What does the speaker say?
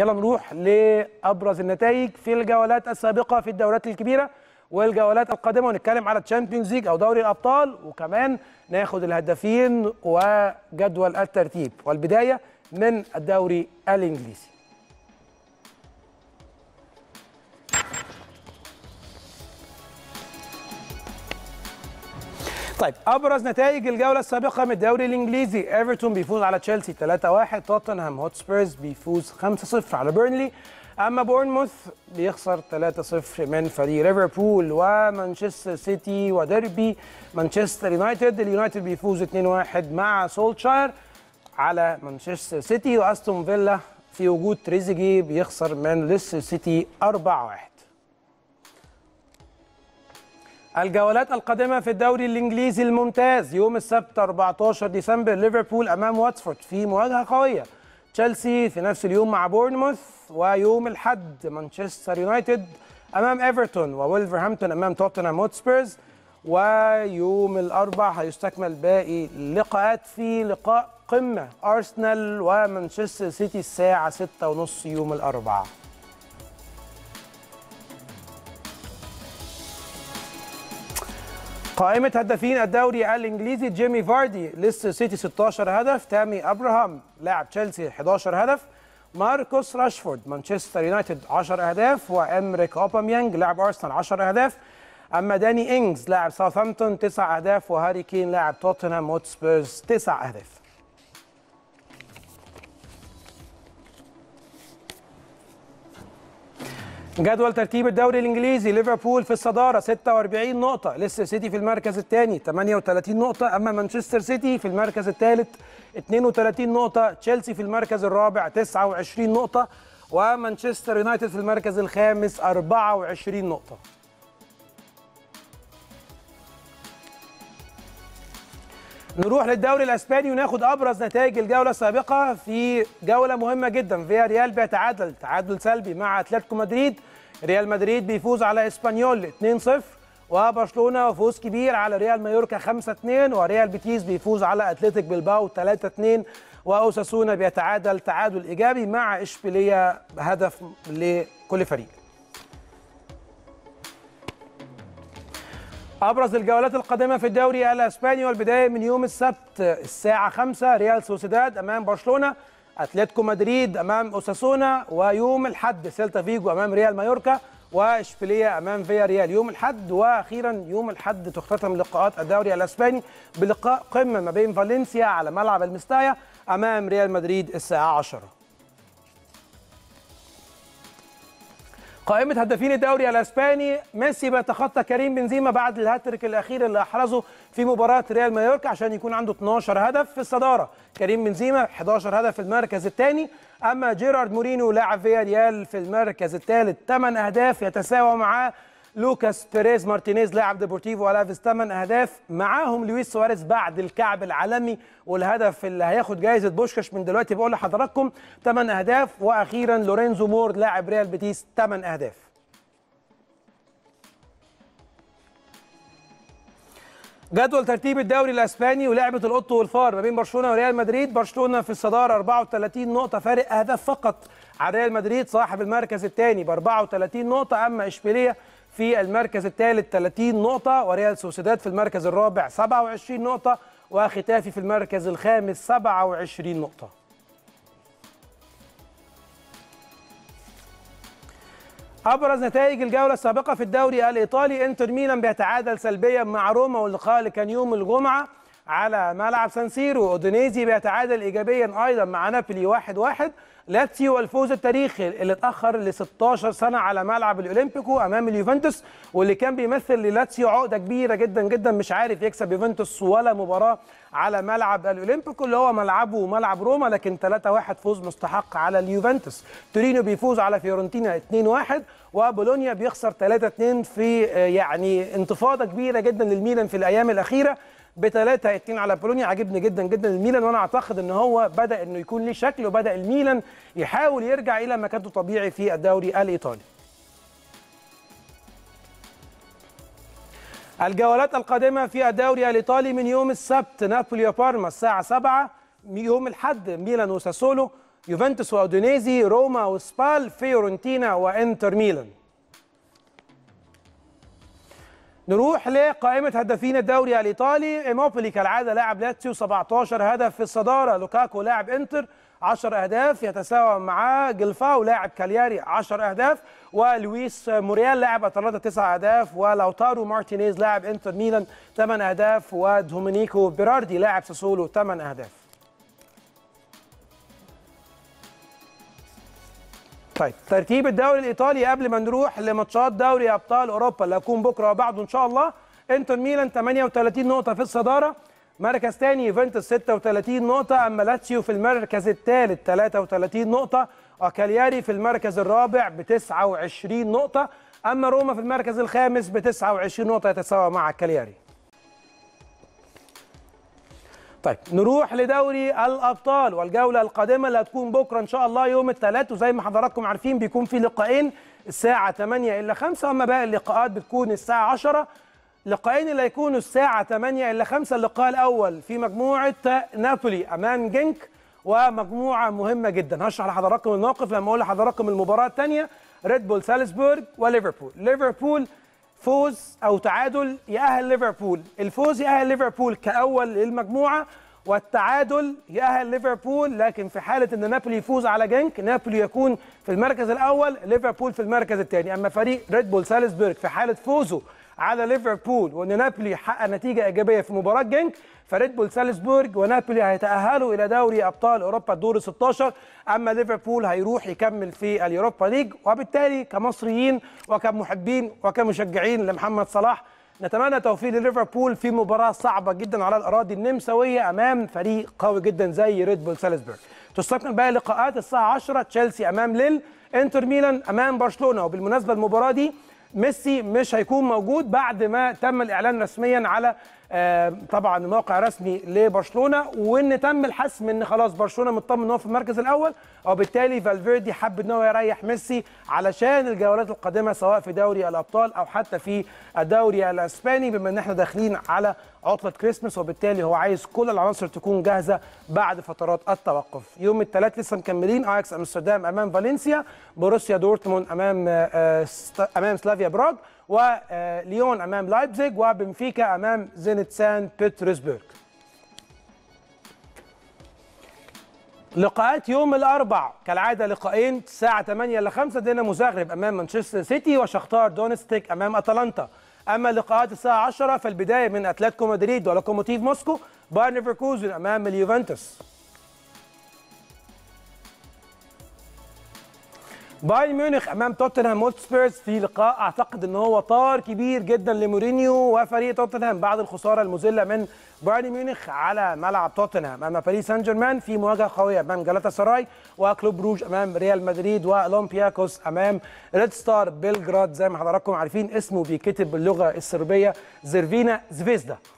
يلا نروح لابرز النتائج في الجولات السابقه في الدورات الكبيره والجولات القادمه ونتكلم على تشامبيونز ليج او دوري الابطال وكمان ناخد الهدافين وجدول الترتيب والبدايه من الدوري الانجليزي طيب ابرز نتائج الجوله السابقه من الدوري الانجليزي ايفرتون بيفوز على تشيلسي 3-1 توتنهام هوتسبيرز بيفوز 5-0 على بيرنلي اما بورنموث بيخسر 3-0 من فريق ليفربول ومانشستر سيتي وديربي مانشستر يونايتد اليونايتد بيفوز 2-1 مع سولتشاير على مانشستر سيتي واستون فيلا في وجود تريزيجي بيخسر من ليستر سيتي 4-1 الجولات القادمة في الدوري الإنجليزي الممتاز يوم السبت 14 ديسمبر ليفربول أمام واتفورد في مواجهة قوية تشيلسي في نفس اليوم مع بورنموث ويوم الحد مانشستر يونايتد أمام إيفرتون وولفرهامبتون أمام توتنهام هوتسبيرز ويوم الأربع هيستكمل باقي اللقاءات في لقاء قمة أرسنال ومانشستر سيتي الساعة 6:30 يوم الأربعاء قائمة هدافين الدوري الإنجليزي جيمي فاردي لسه سيتي 16 هدف تامي أبراهام لاعب تشيلسي 11 هدف ماركوس راشفورد مانشستر يونايتد 10 أهداف وأمريك أوباميانج لاعب أرسنال 10 أهداف أما داني إنجز لاعب ساوثامبتون 9 أهداف وهاري كين لاعب توتنهام هوتسبيرز 9 أهداف جدول ترتيب الدوري الانجليزي ليفربول في الصداره 46 نقطه لسه سيتي في المركز الثاني 38 نقطه اما مانشستر سيتي في المركز الثالث 32 نقطه تشيلسي في المركز الرابع 29 نقطه ومانشستر يونايتد في المركز الخامس 24 نقطه نروح للدوري الاسباني وناخد ابرز نتائج الجوله السابقه في جوله مهمه جدا فيا ريال بيتعادل تعادل سلبي مع اتلتيكو مدريد ريال مدريد بيفوز على اسبانيول 2-0 وبرشلونه فوز كبير على ريال مايوركا 5-2 وريال بيتيز بيفوز على اتلتيك بلباو 3-2 واوساسونا بيتعادل تعادل ايجابي مع اشبيليه هدف لكل فريق أبرز الجولات القادمة في الدوري الأسباني والبداية من يوم السبت الساعة 5 ريال سوسيداد أمام برشلونة اتلتيكو مدريد امام اوساسونا ويوم الاحد سيلتا فيجو امام ريال مايوركا واشبيليه امام فيا ريال يوم الاحد واخيرا يوم الاحد تختتم لقاءات الدوري الاسباني بلقاء قمه ما بين فالنسيا على ملعب المستايا امام ريال مدريد الساعه 10 قائمة هدافين الدوري الاسباني ميسي بيتخطى كريم بنزيما بعد الهاتريك الاخير اللي احرزه في مباراة ريال مايوركا عشان يكون عنده 12 هدف في الصدارة، كريم بنزيما 11 هدف في المركز الثاني، اما جيرارد مورينو لاعب فياريال في المركز الثالث 8 اهداف يتساوى معاه لوكاس بيريز مارتينيز لاعب ديبورتيفو الافيس 8 اهداف معاهم لويس سواريز بعد الكعب العالمي والهدف اللي هياخد جائزه بوشكاش من دلوقتي بقول لحضراتكم 8 اهداف واخيرا لورينزو مور لاعب ريال بيتيس 8 اهداف جدول ترتيب الدوري الاسباني ولعبه القط والفار ما بين برشلونه وريال مدريد برشلونه في الصداره 34 نقطه فارق اهداف فقط على ريال مدريد صاحب المركز الثاني ب 34 نقطه اما اشبيليه في المركز الثالث 30 نقطة وريال سوسيداد في المركز الرابع 27 نقطة وختافي في المركز الخامس 27 نقطة أبرز نتائج الجولة السابقة في الدوري الإيطالي إنتر ميلان بيتعادل سلبيا مع روما واللقاء اللي كان يوم الجمعة على ملعب سانسيرو اودينيزي بيتعادل ايجابيا ايضا مع نابولي 1-1 واحد واحد. لاتسيو الفوز التاريخي اللي اتاخر ل 16 سنه على ملعب الاولمبيكو امام اليوفنتوس واللي كان بيمثل للاتسيو عقده كبيره جدا جدا مش عارف يكسب يوفنتوس ولا مباراه على ملعب الاولمبيكو اللي هو ملعبه وملعب روما لكن 3-1 فوز مستحق على اليوفنتوس تورينو بيفوز على فيورنتينا 2-1 وبولونيا بيخسر 3-2 في آه، يعني انتفاضه كبيره جدا للميلان في الايام الاخيره بثلاثه 2 على بولونيا عاجبني جدا جدا الميلان وانا اعتقد ان هو بدا انه يكون ليه شكل وبدا الميلان يحاول يرجع الى مكانته الطبيعي في الدوري الايطالي الجولات القادمه في الدوري الايطالي من يوم السبت نابولي وبارما الساعه 7 يوم الاحد ميلان وساسولو يوفنتوس واودونيزي روما وسبال فيورنتينا وانتر ميلان نروح لقائمة هدافين الدوري الإيطالي إيموبيلي كالعادة لاعب لاتسيو 17 هدف في الصدارة لوكاكو لاعب إنتر 10 أهداف يتساوى مع جلفاو لاعب كالياري 10 أهداف ولويس موريال لاعب أتلانتا 9 أهداف ولوتارو مارتينيز لاعب إنتر ميلان 8 أهداف ودومينيكو بيراردي لاعب ساسولو 8 أهداف طيب ترتيب الدوري الايطالي قبل ما نروح لماتشات دوري ابطال اوروبا اللي هتكون بكره وبعده ان شاء الله انتر ميلان 38 نقطه في الصداره مركز ثاني يوفنتوس 36 نقطه اما لاتسيو في المركز الثالث 33 نقطه وكالياري في المركز الرابع ب 29 نقطه اما روما في المركز الخامس ب 29 نقطه يتساوى مع كالياري طيب نروح لدوري الابطال والجوله القادمه اللي هتكون بكره ان شاء الله يوم الثلاث وزي ما حضراتكم عارفين بيكون في لقاءين الساعه 8 الا 5 اما باقي اللقاءات بتكون الساعه 10 لقاءين اللي هيكونوا الساعه 8 الا 5 اللقاء الاول في مجموعه نابولي امام جنك ومجموعه مهمه جدا هشرح لحضراتكم الموقف لما اقول لحضراتكم المباراه الثانيه ريد بول سالزبورج وليفربول ليفربول فوز او تعادل يأهل ليفربول الفوز يأهل ليفربول كأول للمجموعة والتعادل يأهل ليفربول لكن في حالة أن نابولي يفوز على جنك نابولي يكون في المركز الأول ليفربول في المركز الثاني أما فريق ريد بول سالزبورغ في حالة فوزه على ليفربول وان نابولي حقق نتيجه ايجابيه في مباراه جنك فريد بول سالزبورج ونابولي هيتاهلوا الى دوري ابطال اوروبا الدور 16 اما ليفربول هيروح يكمل في اليوروبا ليج وبالتالي كمصريين وكمحبين وكمشجعين لمحمد صلاح نتمنى توفيق لليفربول في مباراه صعبه جدا على الاراضي النمساويه امام فريق قوي جدا زي ريد بول سالزبورج تستكمل بقى لقاءات الساعه 10 تشيلسي امام ليل انتر ميلان امام برشلونه وبالمناسبه المباراه دي ميسي مش هيكون موجود بعد ما تم الاعلان رسميا على آه، طبعا موقع رسمي لبرشلونه وان تم الحسم ان خلاص برشلونه مطمن ان هو في المركز الاول وبالتالي فالفيردي حب ان هو يريح ميسي علشان الجولات القادمه سواء في دوري الابطال او حتى في الدوري الاسباني بما ان احنا داخلين على عطله كريسماس وبالتالي هو عايز كل العناصر تكون جاهزه بعد فترات التوقف يوم الثلاث لسه مكملين اياكس امستردام امام فالنسيا بروسيا دورتموند امام آه، امام سلافيا براغ وليون آه، امام لايبزيج وبنفيكا امام زينت سان بطرسبرغ لقاءات يوم الاربع كالعاده لقاءين الساعه 8 ل 5 دينامو زغرب امام مانشستر سيتي وشختار دونستيك امام اتلانتا اما لقاءات الساعه 10 فالبدايه من اتلتيكو مدريد ولوكوموتيف موسكو بايرن ليفركوزن امام اليوفنتوس بايرن ميونخ امام توتنهام هوتسبيرز في لقاء اعتقد ان هو طار كبير جدا لمورينيو وفريق توتنهام بعد الخساره المذله من بايرن ميونخ على ملعب توتنهام امام باريس سان جيرمان في مواجهه قويه امام جلاتا سراي وكلوب روج امام ريال مدريد والومبياكوس امام ريد ستار بلجراد زي ما حضراتكم عارفين اسمه بيتكتب باللغه الصربيه زيرفينا زفيزدا